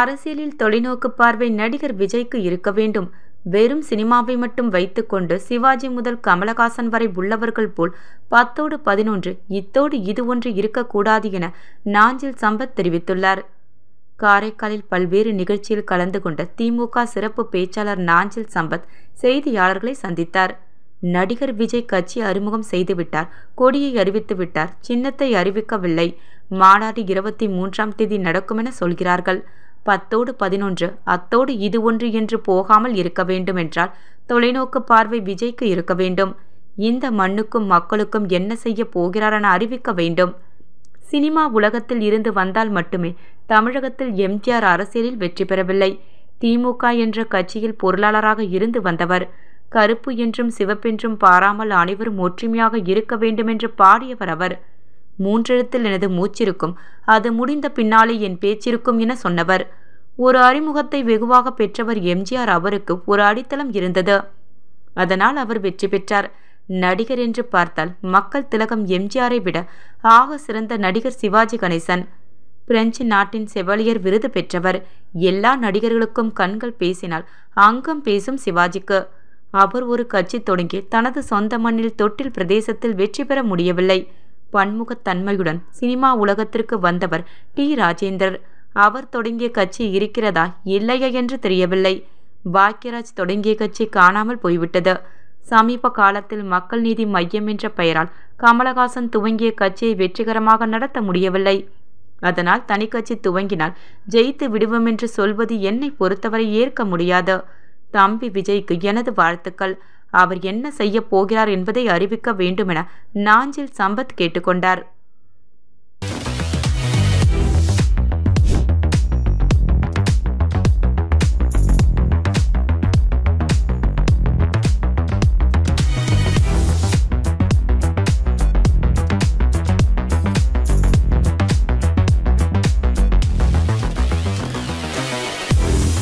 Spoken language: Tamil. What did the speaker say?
அரசியலில் தொலைநோக்கு பார்வை நடிகர் விஜய்க்கு இருக்க வேண்டும் வெறும் சினிமாவை மட்டும் வைத்துக்கொண்டு சிவாஜி முதல் கமலஹாசன் வரை உள்ளவர்கள் போல் பத்தோடு பதினொன்று இத்தோடு இது ஒன்று இருக்கக்கூடாது என நாஞ்சில் சம்பத் தெரிவித்துள்ளார் காரைக்காலில் பல்வேறு நிகழ்ச்சியில் கலந்து கொண்ட திமுக சிறப்பு பேச்சாளர் நாஞ்சில் சம்பத் செய்தியாளர்களை சந்தித்தார் நடிகர் விஜய் கட்சி அறிமுகம் செய்துவிட்டார் கொடியை அறிவித்துவிட்டார் சின்னத்தை அறிவிக்கவில்லை மாநாடு இருபத்தி மூன்றாம் தேதி நடக்கும் என சொல்கிறார்கள் பத்தோடு பதினொன்று அத்தோடு இது ஒன்று என்று போகாமல் இருக்க வேண்டுமென்றால் தொலைநோக்கு பார்வை விஜய்க்கு இருக்க வேண்டும் இந்த மண்ணுக்கும் மக்களுக்கும் என்ன செய்ய போகிறார் என அறிவிக்க வேண்டும் சினிமா உலகத்தில் இருந்து வந்தால் மட்டுமே தமிழகத்தில் எம்ஜிஆர் அரசியலில் வெற்றி பெறவில்லை திமுக என்ற கட்சியில் பொருளாளராக இருந்து வந்தவர் கருப்பு என்றும் சிவப்பென்றும் பாராமல் அனைவரும் ஒற்றுமையாக இருக்க வேண்டுமென்று பாடியவர் அவர் மூன்றெழுத்தில் எனது மூச்சிருக்கும் அது முடிந்த பின்னாலே என் பேச்சிருக்கும் என சொன்னவர் ஒரு அறிமுகத்தை வெகுவாக பெற்றவர் எம்ஜிஆர் அவருக்கு ஒரு அடித்தளம் இருந்தது அதனால் அவர் வெற்றி பெற்றார் நடிகர் என்று பார்த்தால் மக்கள் திலகம் எம்ஜிஆரை விட ஆக சிறந்த நடிகர் சிவாஜி கணேசன் பிரெஞ்சு நாட்டின் செவாலியர் விருது பெற்றவர் எல்லா நடிகர்களுக்கும் கண்கள் பேசினால் அங்கம் பேசும் சிவாஜிக்கு அவர் ஒரு கட்சி தொடங்கி தனது சொந்த மண்ணில் தொட்டில் பிரதேசத்தில் வெற்றி பெற முடியவில்லை பன்முகத்தன்மையுடன் சினிமா உலகத்திற்கு வந்தவர் டி ராஜேந்தர் அவர் தொடங்கிய கட்சி இருக்கிறதா இல்லையா என்று தெரியவில்லை பாக்யராஜ் தொடங்கிய கட்சி காணாமல் போய்விட்டது சமீப காலத்தில் மக்கள் நீதி மையம் என்ற பெயரால் கமலஹாசன் துவங்கிய கட்சியை வெற்றிகரமாக நடத்த முடியவில்லை அதனால் தனி கட்சி துவங்கினால் ஜெயித்து விடுவோம் என்று சொல்வது என்னை பொறுத்தவரை ஏற்க முடியாது தம்பி விஜய்க்கு எனது வாழ்த்துக்கள் அவர் என்ன செய்ய போகிறார் என்பதை அறிவிக்க வேண்டுமென நாஞ்சில் சம்பத் கேட்டுக்கொண்டார்